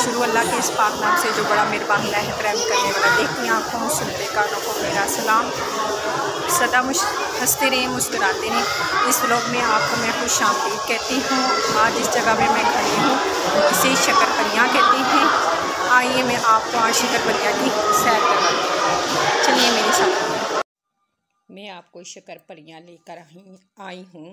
शुरू अल्लाह के इस पाक नाम से जो बड़ा मेहरबान है प्रेम करने वाला देखती आँखों सुनते कानों को मेरा सलाम सदा मुश हंसते रहे मुस्कुराते रहें इस ब्लॉग में आपको मैं खुश शामिल कहती हूँ आज इस जगह पे मैं खड़ी हूँ इसे शकरपनिया कहते हैं आइए मैं आपको आज शकरपनिया की सैर कर चलिए मेरे साथ मैं आपको शकरपनिया लेकर आई हूँ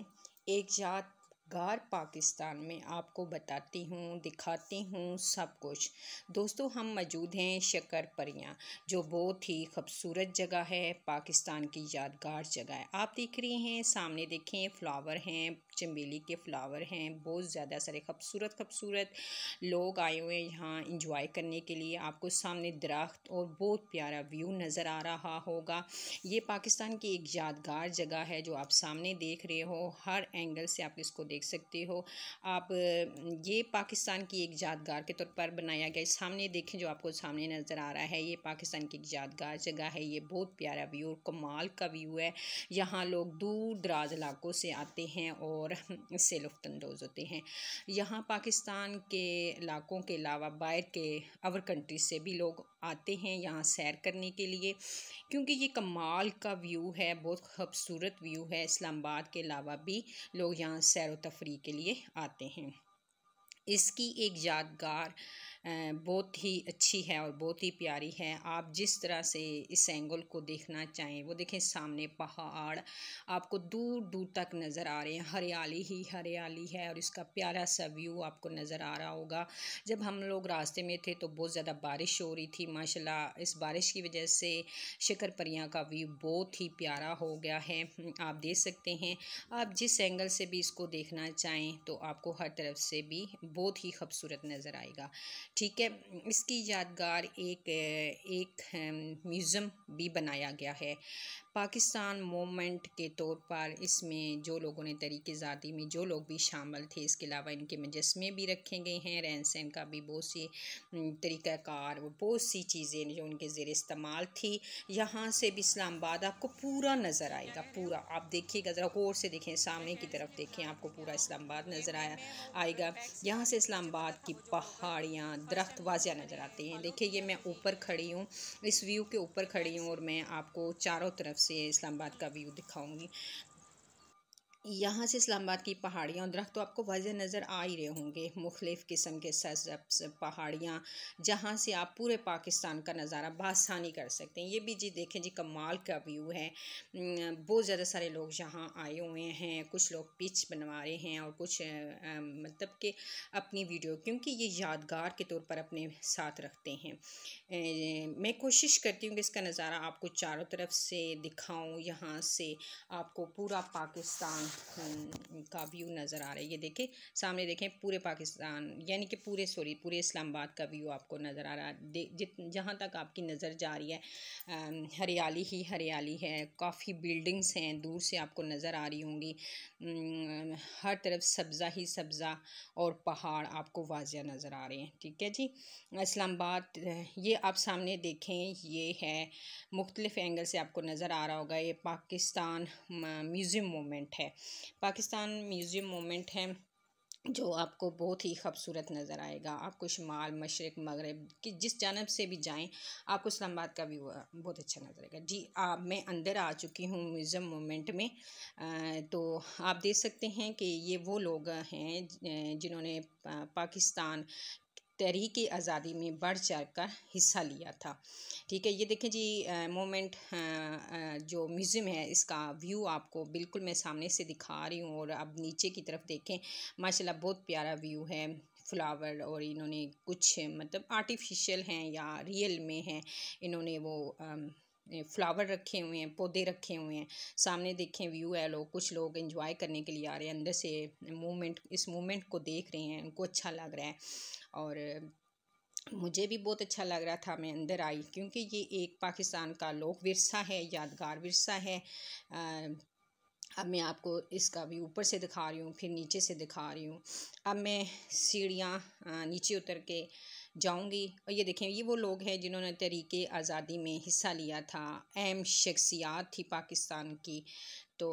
एक जात गार पाकिस्तान में आपको बताती हूँ दिखाती हूँ सब कुछ दोस्तों हम मौजूद हैं शकर परियाँ जो बहुत ही खूबसूरत जगह है पाकिस्तान की यादगार जगह है आप देख रही हैं सामने देखें फ्लावर हैं चमेली के फ्लावर हैं बहुत ज़्यादा सारे खूबसूरत खूबसूरत लोग आए हुए हैं यहाँ इंजॉय करने के लिए आपको सामने दरख्त और बहुत प्यारा व्यू नज़र आ रहा होगा ये पाकिस्तान की एक यादगार जगह है जो आप सामने देख रहे हो हर एंगल से आप इसको देख देख सकते हो आप ये पाकिस्तान की एक यादगार के तौर पर बनाया गया सामने देखें जो आपको सामने नज़र आ रहा है ये पाकिस्तान की एक यादगार जगह है ये बहुत प्यारा व्यू और कमाल का व्यू है यहाँ लोग दूर दराज इलाकों से आते हैं और इससे लुफ्तानंदोज़ होते हैं यहाँ पाकिस्तान के इलाकों के अलावा बाहर के अवर कंट्री से भी लोग आते हैं यहाँ सैर करने के लिए क्योंकि ये कमाल का व्यू है बहुत खूबसूरत व्यू है इस्लामाबाद के अलावा भी लोग यहाँ सैर तफरी के लिए आते हैं इसकी एक यादगार बहुत ही अच्छी है और बहुत ही प्यारी है आप जिस तरह से इस एंगल को देखना चाहें वो देखें सामने पहाड़ आपको दूर दूर तक नज़र आ रहे हैं हरियाली ही हरियाली है और इसका प्यारा सा व्यू आपको नज़र आ रहा होगा जब हम लोग रास्ते में थे तो बहुत ज़्यादा बारिश हो रही थी माशाल्लाह इस बारिश की वजह से शिकर परियाँ का व्यू बहुत ही प्यारा हो गया है आप देख सकते हैं आप जिस एंगल से भी इसको देखना चाहें तो आपको हर तरफ से भी बहुत ही खूबसूरत नज़र आएगा ठीक है इसकी यादगार एक एक म्यूज़ियम भी बनाया गया है पाकिस्तान मूवमेंट के तौर पर इसमें जो लोगों ने तरीके ज़ाती में जो लोग भी शामिल थे इसके अलावा इनके मुजस्मे भी रखे गए हैं रहन सहन का भी बहुत सी तरीक़ाकार बहुत सी चीज़ें जो उनके ज़ेर इस्तेमाल थी यहाँ से भी इस्लामाबाद आपको पूरा नज़र आएगा पूरा आप देखिएगा ज़रा गौर से देखें सामने की तरफ देखें आपको पूरा इस्लाम आबाद नज़र आया आएगा यहाँ से इस्लाम आबाद की पहाड़ियाँ दरख्त वाजिया नज़र आते हैं देखिए ये मैं ऊपर खड़ी हूँ इस व्यू के ऊपर खड़ी हूँ और मैं आपको चारों तरफ से इस्लामाबाद का व्यू दिखाऊंगी यहाँ से इस्लामाबाद की पहाड़ियाँ और दरख्त तो आपको वाजह नज़र आ ही रहे होंगे मुख्तफ किस्म के सज्स पहाड़ियाँ जहाँ से आप पूरे पाकिस्तान का नज़ारा बासानी कर सकते हैं ये भी जी देखें जी कमाल का व्यू है बहुत ज़्यादा सारे लोग यहाँ आए हुए हैं कुछ लोग पिच बनवा रहे हैं और कुछ मतलब कि अपनी वीडियो क्योंकि ये यादगार के तौर पर अपने साथ रखते हैं मैं कोशिश करती हूँ कि इसका नज़ारा आपको चारों तरफ से दिखाऊँ यहाँ से आपको पूरा पाकिस्तान हम्म, का व्यू नज़र आ रहा है ये देखें सामने देखें पूरे पाकिस्तान यानी कि पूरे सॉरी पूरे इस्लामाबाद का व्यू आपको नज़र आ रहा है जित जहाँ तक आपकी नज़र जा रही है हरियाली ही हरियाली है काफ़ी बिल्डिंग्स हैं दूर से आपको नज़र आ रही होंगी हम्म, हर तरफ सब्ज़ा ही सब्ज़ा और पहाड़ आपको वाजिया नज़र आ रहे हैं ठीक है जी इस्लामाबाद ये आप सामने देखें ये है मुख्तलिफ़ एंगल से आपको नज़र आ रहा होगा ये पाकिस्तान म्यूज़ियम मोमेंट है पाकिस्तान म्यूज़ियम मोमेंट है जो आपको बहुत ही खूबसूरत नज़र आएगा आपको शुमाल मशरक मगरब कि जिस जानब से भी जाएं आपको इस्लामाबाद का भी बहुत अच्छा नज़र आएगा जी आप मैं अंदर आ चुकी हूँ म्यूज़ियम मोमेंट में आ, तो आप देख सकते हैं कि ये वो लोग हैं जिन्होंने पाकिस्तान तहरीक आज़ादी में बढ़ चढ़ कर हिस्सा लिया था ठीक है ये देखें जी मोमेंट जो म्यूज़ियम है इसका व्यू आपको बिल्कुल मैं सामने से दिखा रही हूँ और अब नीचे की तरफ देखें माशाल्लाह बहुत प्यारा व्यू है फ्लावर और इन्होंने कुछ मतलब आर्टिफिशियल हैं या रियल में हैं इन्होंने वो फ्लावर रखे हुए हैं पौधे रखे हुए हैं सामने देखें व्यू है लोग कुछ लोग एंजॉय करने के लिए आ रहे हैं अंदर से मूवमेंट इस मूवमेंट को देख रहे हैं उनको अच्छा लग रहा है और मुझे भी बहुत अच्छा लग रहा था मैं अंदर आई क्योंकि ये एक पाकिस्तान का लोक विरसा है यादगार विरसा है आ, अब मैं आपको इसका भी ऊपर से दिखा रही हूँ फिर नीचे से दिखा रही हूँ अब मैं सीढ़ियाँ नीचे उतर के जाऊंगी और ये देखें ये वो लोग हैं जिन्होंने तहरीक आज़ादी में हिस्सा लिया था अहम शख्सियात थी पाकिस्तान की तो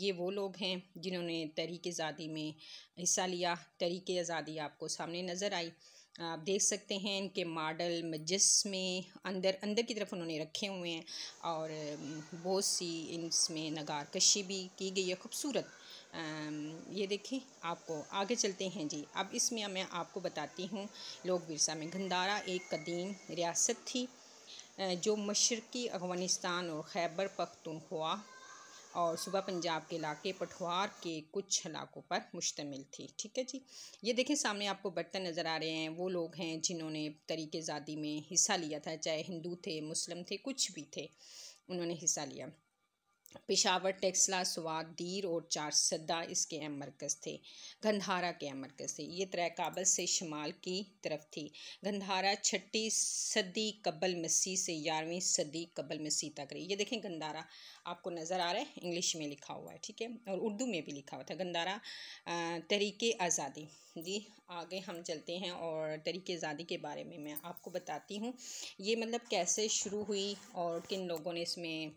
ये वो लोग हैं जिन्होंने तहरीक आज़ादी में हिस्सा लिया तहरीक आज़ादी आपको सामने नज़र आई आप देख सकते हैं इनके मॉडल मजस्मे अंदर अंदर की तरफ उन्होंने रखे हुए हैं और बहुत सी इसमें नगारकशी भी की गई है खूबसूरत ये देखें आपको आगे चलते हैं जी अब इसमें मैं आपको बताती हूँ लोग विरसा में गंदारा एक कदीम रियासत थी जो मशरक़ी अफगानिस्तान और खैबर पख्तूनख्वा और सुबह पंजाब के इलाके पठवार के कुछ इलाकों पर मुश्तमिल थी ठीक है जी ये देखें सामने आपको बर्तन नज़र आ रहे हैं वो लोग हैं जिन्होंने तरीके ज़ादी में हिस्सा लिया था चाहे हिंदू थे मुस्लिम थे कुछ भी थे उन्होंने हिस्सा लिया पिशावर टेक्सला स्वाद दीर और चार सद्दा इसके अहम मरकज़ थे गंधारा के अहम मरकज़ थे ये तरह काबल से शमाल की तरफ थी गंधारा छठी सदी कबल मसीह से ग्यारहवीं सदी कबल मसीह तक रही ये देखें गंधारा आपको नज़र आ रहा है इंग्लिश में लिखा हुआ है ठीक है और उर्दू में भी लिखा हुआ था गंधारा तरीके आज़ादी जी आगे हम चलते हैं और तरीके आज़ादी के बारे में मैं आपको बताती हूँ ये मतलब कैसे शुरू हुई और किन लोगों ने इसमें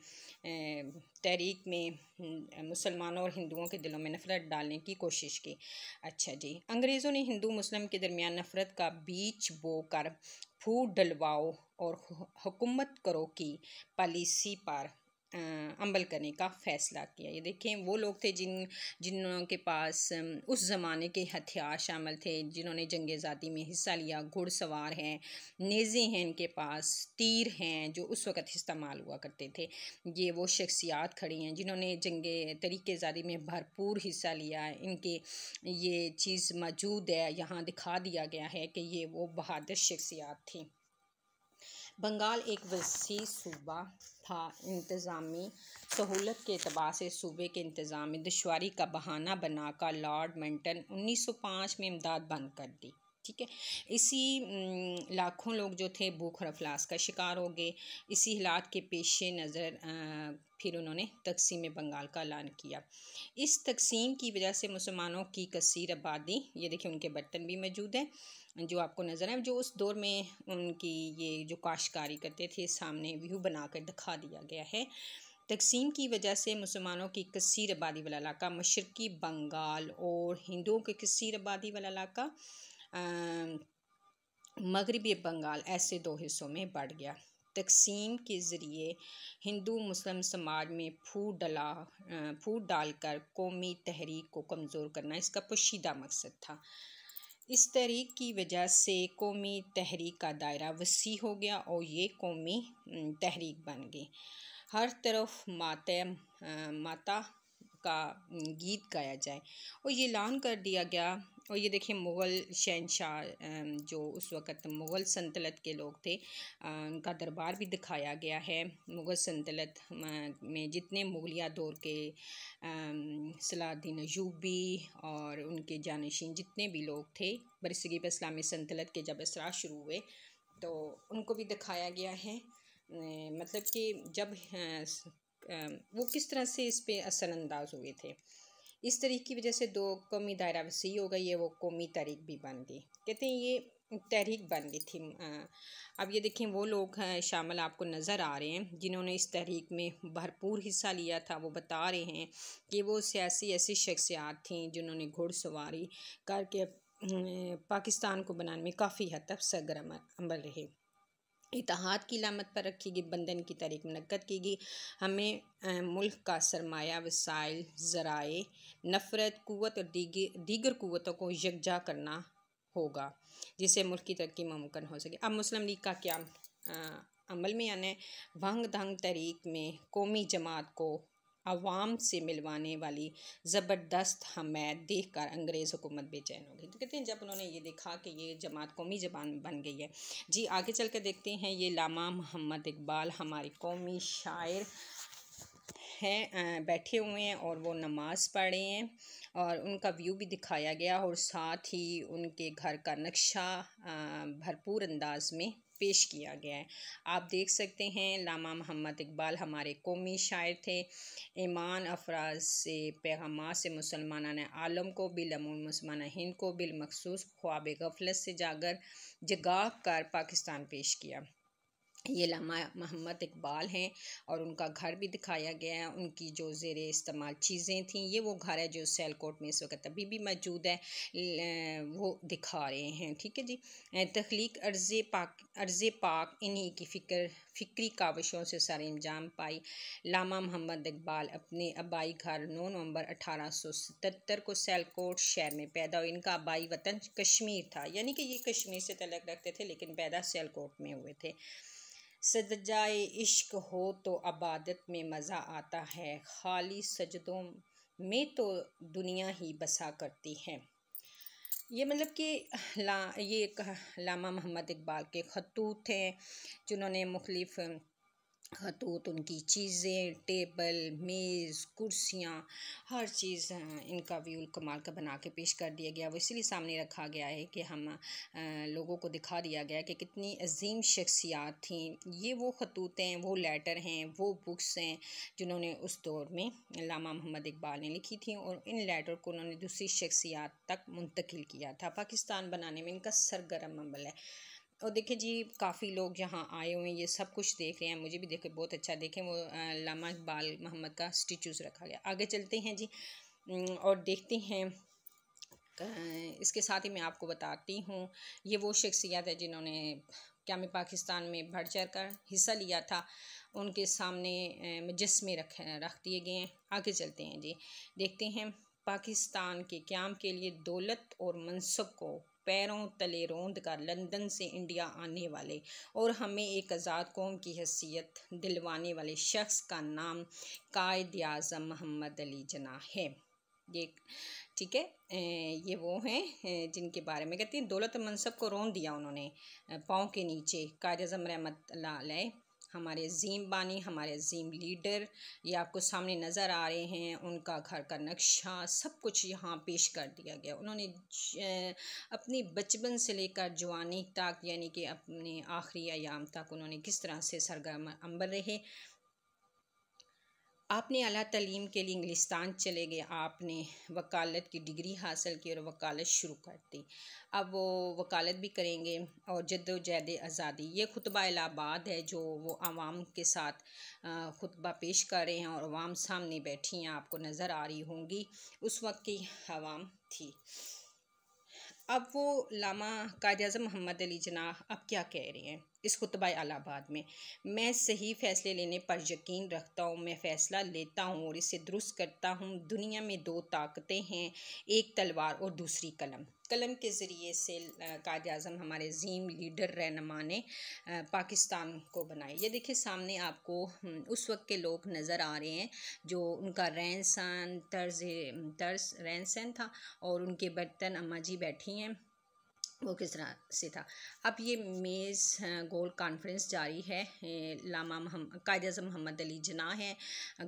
तहरीक में हम्म, मुसलमानों और हिंदुओं के दिलों में नफ़रत डालने की कोशिश की अच्छा जी अंग्रेज़ों ने हिंदू मुस्लिम के दरमियान नफ़रत का बो बोकर फूट डलवाओ और हुकूमत करो की पॉलिसी पर अमल करने का फ़ैसला किया ये देखें वो लोग थे जिन जिनके पास उस ज़माने के हथियार शामिल थे जिन्होंने जंग आज़ादी में हिस्सा लिया घुड़सवार हैं नेज़े हैं इनके पास तीर हैं जो उस वक़्त इस्तेमाल हुआ करते थे ये वो शख्सियात खड़ी हैं जिन्होंने जंग तरीके आज़ादी में भरपूर हिस्सा लिया है इनके ये चीज़ मौजूद है यहाँ दिखा दिया गया है कि ये वो बहादुर शख्सियात थी बंगाल एक वसी सूबा था इंतज़ामी सहूलत के अतबार से सूबे के इंतज़ामी दुशारी का बहाना बनाकर लॉर्ड मेंटन 1905 में इमदाद बंद कर दी ठीक है इसी लाखों लोग जो थे भूख और अफलास का शिकार हो गए इसी हालात के पेश नज़र फिर उन्होंने तकसीम बंगाल का ऐलान किया इस तकसीम की वजह से मुसलमानों की कसर आबादी ये देखिए उनके बर्तन भी मौजूद हैं जो आपको नज़र आए जो उस दौर में उनकी ये जो काशकारी करते थे सामने व्यू बनाकर दिखा दिया गया है तकसीम की वजह से मुसलमानों की कसर आबादी वाला इलाका मशरकी बंगाल और हिंदुओं के कसर आबादी वाला इलाका मगरबी बंगाल ऐसे दो हिस्सों में बढ़ गया तकसीम के ज़रिए हिंदू मुस्लिम समाज में फूट डला फूट डालकर कौमी तहरीक को कमज़ोर करना इसका पोशीदा मकसद था इस तहरीक की वजह से कौमी तहरीक का दायरा वसी हो गया और ये कौमी तहरीक बन गई हर तरफ मात माता का गीत गाया जाए और ये ऐलान कर दिया गया और ये देखिए मुग़ल शहनशाह जो उस वक़्त मुग़ल संतलत के लोग थे उनका दरबार भी दिखाया गया है मुग़ल संतलत में जितने मुगलिया दौर के सलादीन अयूबी और उनके जानशीन जितने भी लोग थे बरसगी इस्लामी संतलत के जब असरा शुरू हुए तो उनको भी दिखाया गया है मतलब कि जब वो किस तरह से इस पर असरानंदाज हुए थे इस तरीक की वजह से दो कौमी दायरा वसी हो गई है वो कौमी तहरीक भी बन गई कहते हैं ये तहरीक बन गई थी अब ये देखें वो लोग शामिल आपको नज़र आ रहे हैं जिन्होंने इस तहरीक में भरपूर हिस्सा लिया था वो बता रहे हैं कि वो सियासी ऐसी शख्सियात थीं जिन्होंने घुड़सवारी करके पाकिस्तान को बनाने में काफ़ी हद तक सरगर्म अमल रहे इतहाद की लामत पर रखी गई बंधन की तारीख मनक़द की गई हमें मुल्क का सरमाया वसाइल ज़राए नफरत कुत और दीगर दीगर कुतों को यकजा करना होगा जिससे मुल्क की तरक्की मुमकिन हो सके अब मुस्लिम लीग का क्या आ, अमल में यानी भंग दंग तरीक में कौमी जमात को आवाम से मिलवाने वाली ज़बरदस्त हमें देख कर अंग्रेज़ हुकूमत बेचैन हो गई तो कहते हैं जब उन्होंने ये देखा कि ये जमात कौमी जबान बन गई है जी आगे चल कर देखते हैं ये लामा मोहम्मद इकबाल हमारी कौमी शायर हैं बैठे हुए हैं और वो नमाज़ पढ़े हैं और उनका व्यू भी दिखाया गया और साथ ही उनके घर का नक्शा भरपूर अंदाज में पेश किया गया है आप देख सकते हैं लामा मोहम्मद इकबाल हमारे कौमी शायर थे ईमान अफराज से पैगाम से मुसलमान आलम को बिलमून मुसलमान हिंद को बिलमखसूस ख्वाब गफलत से जागर जगा कर पाकिस्तान पेश किया ये लामा मोहम्मद इकबाल हैं और उनका घर भी दिखाया गया है उनकी जो ज़ेर इस्तेमाल चीज़ें थीं ये वो घर है जो सैलकोट में इस वक्त अभी भी मौजूद है वो दिखा रहे हैं ठीक है जी तख्लीक अर्ज़ पाक अर्ज़ पाक इन्हीं की फ़िक्र फ़िक्री काविशों से सर इंजाम पाई लामा मोहम्मद इकबाल अपने आबाई घर नौ नवंबर अठारह सौ सतहत्तर को सैलकोट शहर में पैदा हुए इनका आबाई वतन कश्मीर था यानी कि ये कश्मीर से तलग रखते थे लेकिन पैदा सैलकोट में हुए थे सदजाए इश्क हो तो अबादत में मज़ा आता है खाली सजदों में तो दुनिया ही बसा करती है ये मतलब कि ला ये लामा मोहम्मद इकबाल के खतूत हैं जिन्होंने मुख्तफ खतूत उनकी चीज़ें टेबल मेज़ कुर्सियाँ हर चीज़ इनका व्यूल कमाल का बना के पेश कर दिया गया वो इसलिए सामने रखा गया है कि हम लोगों को दिखा दिया गया कि कितनी अजीम शख्सियात थीं ये वो खतूत हैं वो लेटर हैं वो बुक्स हैं जिन्होंने उस दौर में लामा मोहम्मद इकबाल ने लिखी थी और इन लेटर को उन्होंने दूसरी शख्सियात तक मुंतकिल किया था पाकिस्तान बनाने में इनका सरगर्म अमल है और देखिए जी काफ़ी लोग यहाँ आए हुए हैं ये सब कुछ देख रहे हैं मुझे भी देखे बहुत अच्छा देखें वो लामा इकबाल मोहम्मद का स्टिचूज़ रखा गया आगे चलते हैं जी और देखते हैं इसके साथ ही मैं आपको बताती हूँ ये वो शख्सियत है जिन्होंने क्या मैं पाकिस्तान में बढ़ चढ़ कर हिस्सा लिया था उनके सामने मुजस्मे रख रख दिए गए हैं आगे चलते हैं जी देखते हैं पाकिस्तान के क्याम के लिए दौलत और मनसब को पैरों तले रोंद कर लंदन से इंडिया आने वाले और हमें एक आज़ाद कौम की हैसियत दिलवाने वाले शख्स का नाम कायद अजम मोहम्मद अली जना है ये ठीक है ये वो हैं जिनके बारे में कहते हैं दौलत मनसब को रोन दिया उन्होंने पाँव के नीचे कायद अजम रहमत हमारे जीम बानी हमारे जीम लीडर ये आपको सामने नज़र आ रहे हैं उनका घर का नक्शा सब कुछ यहाँ पेश कर दिया गया उन्होंने अपनी बचपन से लेकर जवानी तक यानी कि अपने आखिरी आयाम तक उन्होंने किस तरह से सरगर्म अंबर रहे आपने अला तलीम के लिए इंग्लिस्तान चले गए आपने वकालत की डिग्री हासिल की और वकालत शुरू कर दी अब वो वकालत भी करेंगे और जद्दोजहद आज़ादी ये खुतबा इलाहाबाद है जो वो आवाम के साथ खुतबा पेश कर रहे हैं और आवाम सामने बैठी हैं आपको नज़र आ रही होंगी उस वक्त की आवाम थी अब वो लामा कायद अजम मोहम्मद अली जनाह अब क्या कह रहे हैं इस खुतबा अलाहाबाद में मैं सही फ़ैसले लेने पर यकीन रखता हूँ मैं फ़ैसला लेता हूँ और इसे दुरुस्त करता हूँ दुनिया में दो ताकतें हैं एक तलवार और दूसरी कलम कलम के ज़रिए से कायद अजम हमारे जीम लीडर रहनमा ने पाकिस्तान को बनाए ये देखिए सामने आपको हम्म, उस वक्त के लोग नज़र आ रहे हैं जो उनका रहन सहन तर्ज तर्ज रहन सहन था और उनके बर्तन अम्मा जी बैठी हैं वो किस तरह से था अब ये मेज़ गोल कॉन्फ्रेंस जारी है लामा कायद अजम मोहम्मद अली जना हैं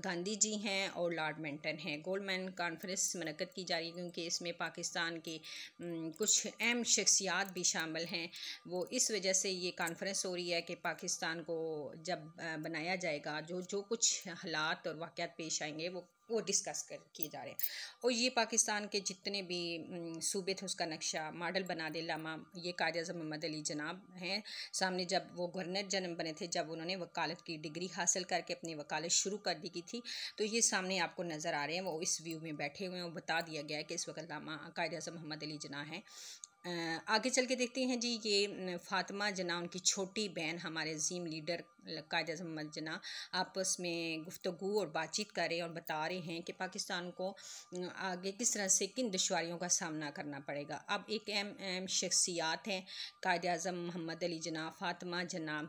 गांधी जी हैं और लॉर्ड मेंटन हैं गोल्ड मैन कॉन्फ्रेंस मनकद की जा रही है क्योंकि इसमें पाकिस्तान के कुछ अहम शख्सियात भी शामिल हैं वो इस वजह से ये कॉन्फ्रेंस हो रही है कि पाकिस्तान को जब बनाया जाएगा जो जो कुछ हालात और वाक़ात पेश आएंगे वो वो डिस्कस कर किए जा रहे हैं और ये पाकिस्तान के जितने भी सूबे थे उसका नक्शा मॉडल बना दे लामा ये काज अजम मोहम्मद अली जनाब हैं सामने जब वो गवर्नर जनरल बने थे जब उन्होंने वकालत की डिग्री हासिल करके अपनी वकालत शुरू कर दी की थी तो ये सामने आपको नज़र आ रहे हैं वो इस व्यू में बैठे हुए हैं और बता दिया गया है कि इस वक्त लामा काज अजम मोहम्मद अली जना हैं आगे चल के देखते हैं जी ये फातिमा जना उनकी छोटी बहन हमारे जीम लीडर कायद अजमद जना आपस में गुफ्तु और बातचीत कर रहे और बता रहे हैं कि पाकिस्तान को आगे किस तरह से किन दुशारियों का सामना करना पड़ेगा अब एक अहम अहम शख्सियात हैं कायद अजम मोहम्मद अली जना फातिमा जना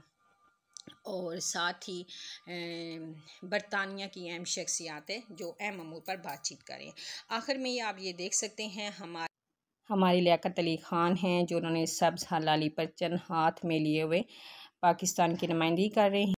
और साथ ही बरतानिया की अहम शख्सियात है जो अहम अमूर पर बातचीत करें आखिर में ये आप ये देख सकते हैं हमारे हमारे लियाकत अली ख़ान हैं जो उन्होंने सब्ज़ हलाली पर चंद हाथ में लिए हुए पाकिस्तान की नुमाइंदगी कर रहे हैं